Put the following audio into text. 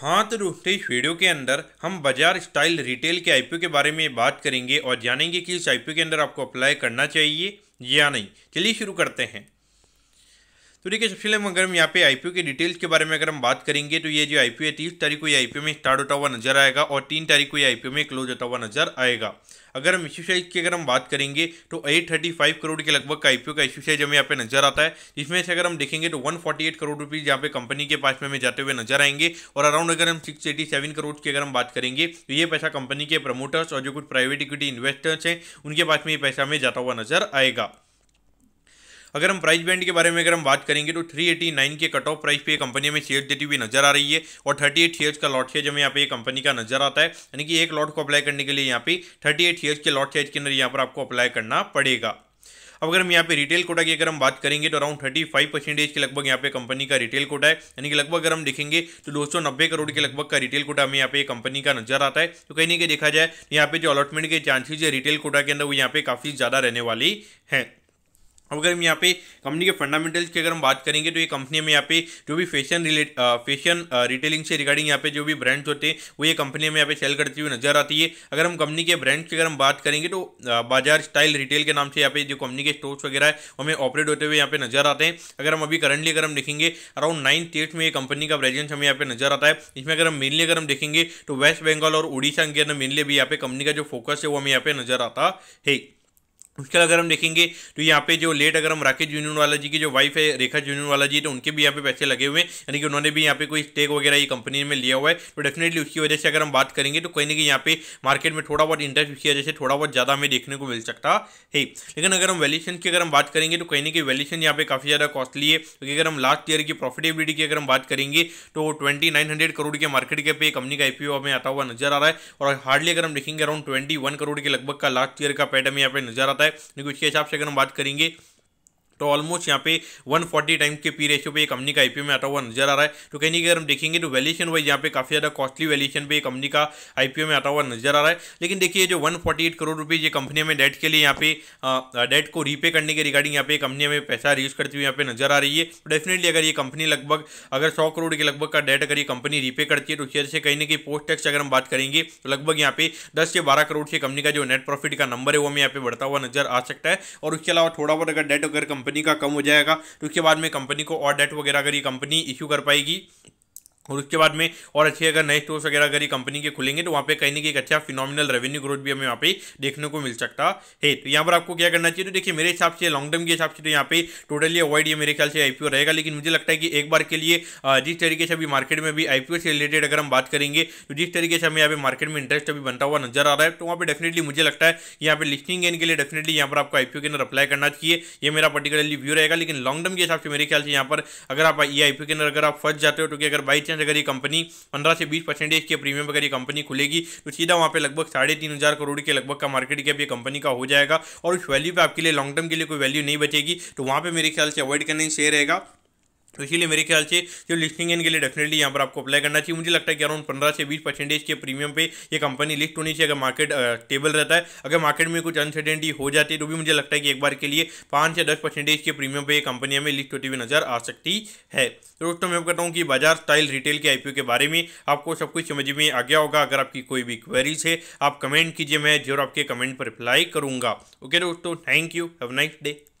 हाँ तो दोस्तों इस वीडियो के अंदर हम बाजार स्टाइल रिटेल के आईपीओ के बारे में बात करेंगे और जानेंगे कि इस आईपीओ के अंदर आपको अप्लाई करना चाहिए या नहीं चलिए शुरू करते हैं तो ठीक है सबसे पहले अगर हम यहाँ पे आईपीओ के डिटेल्स के बारे में अगर हम बात करेंगे तो ये जो आईपीओ है तीस तारीख को ये आईपीओ में स्टार्ट होता हुआ नजर आएगा और तीन तारीख को ये आईपीओ में क्लोज होता हुआ नजर आएगा अगर हम इश्यू साइज की अगर हम बात करेंगे तो 835 थर्टी फाइव करोड़ के लगभग का आईपीओ का इश्यू साइज हमें यहाँ पे नजर आता है जिसमें से अगर हम देखेंगे तो one forty eight crore rupees यहाँ पे कंपनी के पास में हमें जाते हुए नजर आएंगे और अराउंड अगर हम सिक्स एटी सेवन करोड़ की अगर हम बात करेंगे तो ये पैसा कंपनी के प्रमोटर्स और जो कुछ प्राइवेट इक्विटी इन्वेस्टर्स हैं उनके पास में ये पैसा हमें जाता हुआ नजर आएगा अगर हम प्राइस बैंड के बारे में अगर हम बात करेंगे तो 389 के कट ऑफ प्राइस पे कंपनी में शेयर देती हुई नजर आ रही है और 38 शेयर्स का लॉट शेयर हमें यहाँ पे कंपनी का नजर आता है यानी कि एक लॉट को अप्लाई करने के लिए यहाँ पे 38 ईयर्स के लॉट शेयर के अंदर यहाँ पर आपको अप्लाई करना पड़ेगा अब अगर हम यहाँ पे रिटेल कोटा की अगर हम बात करेंगे तो अराउंड थर्टी फाइव परसेंटेज के लगभग यहाँ पे कंपनी का रिटेल कोटा है यानी कि लगभग अगर हम देखेंगे तो दो सौ नब्बे करोड़ के लगभग का रिटेल कोटा हमें यहाँ पे कंपनी का नजर आता है तो कहीं नहीं कहीं देखा जाए तो यहाँ पे जो अलॉटमेंट के चांसेज है रिटेल कोटा के अंदर वो यहाँ पे काफी ज्यादा रहने वाली है अगर हम यहाँ पे कंपनी के फंडामेंटल्स की अगर हम बात करेंगे तो ये कंपनी हमें यहाँ पे जो भी फैशन रिलेट फैशन रिटेलिंग से रिगार्डिंग यहाँ पे जो भी ब्रांड्स होते हैं वो ये कंपनी हमें यहाँ पे सेल करती हुई नजर आती है अगर हम कंपनी के ब्रांड्स की अगर हम बात करेंगे तो बाजार स्टाइल रिटेल के नाम से यहाँ पे जो कंपनी के स्टोर्स वगैरह है हमें ऑपरेट होते हुए यहाँ पे नजर आते हैं अगर हम अभी करंटली अगर हम देखेंगे अराउंड नाइन स्टेट्स में ये कंपनी का प्रेजेंस हमें यहाँ पे नजर आता है इसमें अगर हम मेनली अगर हम देखेंगे तो वेस्ट बंगाल और उड़ीसा के अंदर मेनली भी यहाँ पे कंपनी का जो फोकस है वो हमें यहाँ पे नजर आता है उसके अगर हम देखेंगे तो यहाँ पे जो लेट अगर हम राकेश वाला जी की जो वाइफ है रेखा वाला जी तो उनके भी यहाँ पे पैसे लगे हुए हैं यानी कि उन्होंने भी यहाँ पे कोई स्टेक वगैरह ये कंपनी में लिया हुआ है तो डेफिनेटली उसकी वजह से अगर हम बात करेंगे तो कहीं ना कहीं यहाँ पे मार्केट में थोड़ा बहुत इंटरेस्ट उसकी वजह से थोड़ा बहुत ज़्यादा हमें देखने को मिल सकता है लेकिन अगर हम वैल्यूशन की अगर हम बात करेंगे तो कहीं ना कहीं वैल्यूशन यहाँ पे काफ़ी ज़्यादा कॉस्टली है क्योंकि अगर हम लास्ट ईयर की प्रॉफिटेबिलिटी की अगर हम बात करेंगे तो ट्वेंटी करोड़ के मार्केट के पे कंपनी का आईपीओ हमें आता हुआ नजर आ रहा है और हार्डली अगर हम देखेंगे अराउंड ट्वेंटी करोड़ के लगभग का लास्ट ईयर का पैट यहाँ पे नजर आता जाता है क्योंकि उसके हिसाब से अगर हम बात करेंगे तो ऑलमोस्ट यहाँ पे 140 टाइम के पी रेशियो पे कंपनी का आईपीओ में आता हुआ नजर आ रहा है तो कहीं नहीं अगर हम देखेंगे तो वैल्यूशन वाइज यहाँ पे काफी ज्यादा कॉस्टली वैल्यूशन पे कंपनी का आईपीओ में आता हुआ नजर आ रहा है लेकिन देखिए जो एट करोड़ रुपए ये कंपनी हमें डेट के लिए यहाँ पे डेट को रीपे करने के रिगार्डिंग यहाँ पे कंपनी हमें पैसा रिज करती हुई यहाँ पे नजर आ रही है डेफिनेटली तो अगर ये कंपनी लगभग अगर सौ करोड़ के लगभग का डेट अगर ये कंपनी रीपे करती है तो शेयर से कहीं ना कहीं पोस्ट टैक्स अगर हम बात करेंगे तो लगभग यहाँ पे दस से बारह करोड़ से कंपनी का जो नेट प्रॉफिट का नंबर है वो हमें यहाँ पे बढ़ता हुआ नजर आ सकता है और उसके अलावा थोड़ा बहुत अगर डेट अगर कंपनी कंपनी का कम हो जाएगा तो उसके बाद में कंपनी को और डेट वगैरह अगर ये कंपनी इश्यू कर पाएगी और उसके बाद में और अच्छे अगर नए स्टोर्स वगैरह अगर ये कंपनी के खुलेंगे तो वहाँ पे कहीं ना कहीं एक अच्छा फिनोमिनल रेवेन्यू ग्रोथ भी हमें यहाँ पे देखने को मिल सकता है तो यहाँ पर आपको क्या करना चाहिए तो देखिए मेरे हिसाब से लॉन्ग टर्म के हिसाब से तो यहाँ पे टोटली अवॉइड ये मेरे ख्याल से आई रहेगा लेकिन मुझे लगता है कि एक बार के लिए जिस तरीके से अभी मार्केट में भी आई से रिलेटेड अगर हम बात करेंगे तो जिस तरीके से हमें यहाँ पे मार्केट में इंटरेस्ट अभी बनता हुआ नजर आ रहा है तो वहाँ पर डेफिनेटली मुझे लगता है यहाँ पे लिस्टिंग गेन के लिए डेफिनेटली यहाँ पर आपको आई के अंदर अप्लाई करना चाहिए ये मेरा पर्टिकुलरली व्यू रहेगा लेकिन लॉन्ग टर्म के हिसाब से मेरे ख्याल से यहाँ पर अगर आप ये आई के अंदर अगर आप फंस जाते हो तो अगर बाई चांस परसेंट अगर ये कंपनी पंद्रह से बीस परसेंटेज के प्रीमियम अगर ये कंपनी खुलेगी तो सीधा वहाँ पे लगभग साढ़े तीन हज़ार करोड़ के लगभग का मार्केट कैप ये कंपनी का हो जाएगा और उस वैल्यू पे आपके लिए लॉन्ग टर्म के लिए कोई वैल्यू नहीं बचेगी तो वहाँ पर मेरे ख्याल से अवॉइड करने शेयर रहेगा तो इसीलिए मेरे ख्याल से जो लिस्टिंग है के लिए डेफिनेटली यहाँ पर आपको अप्लाई करना चाहिए मुझे लगता है कि अराउंड पंद्रह से बीस परसेंटेज के प्रीमियम पे ये कंपनी लिस्ट होनी चाहिए अगर मार्केट स्टेबल रहता है अगर मार्केट में कुछ अनसर्टेंटी हो जाती है तो भी मुझे लगता है कि एक बार के लिए पाँच से दस परसेंटेज के प्रीमियम पर यह कंपनी हमें लिस्ट होती हुई नजर आ सकती है तो दोस्तों मैं कहता हूँ कि बाजार स्टाइल रिटेल के आईपीओ के बारे में आपको सब कुछ समझ में आ गया होगा अगर आपकी कोई भी क्वेरीज है आप कमेंट कीजिए मैं जरूर आपके कमेंट पर रिप्लाई करूँगा ओके दोस्तों thank you have nice day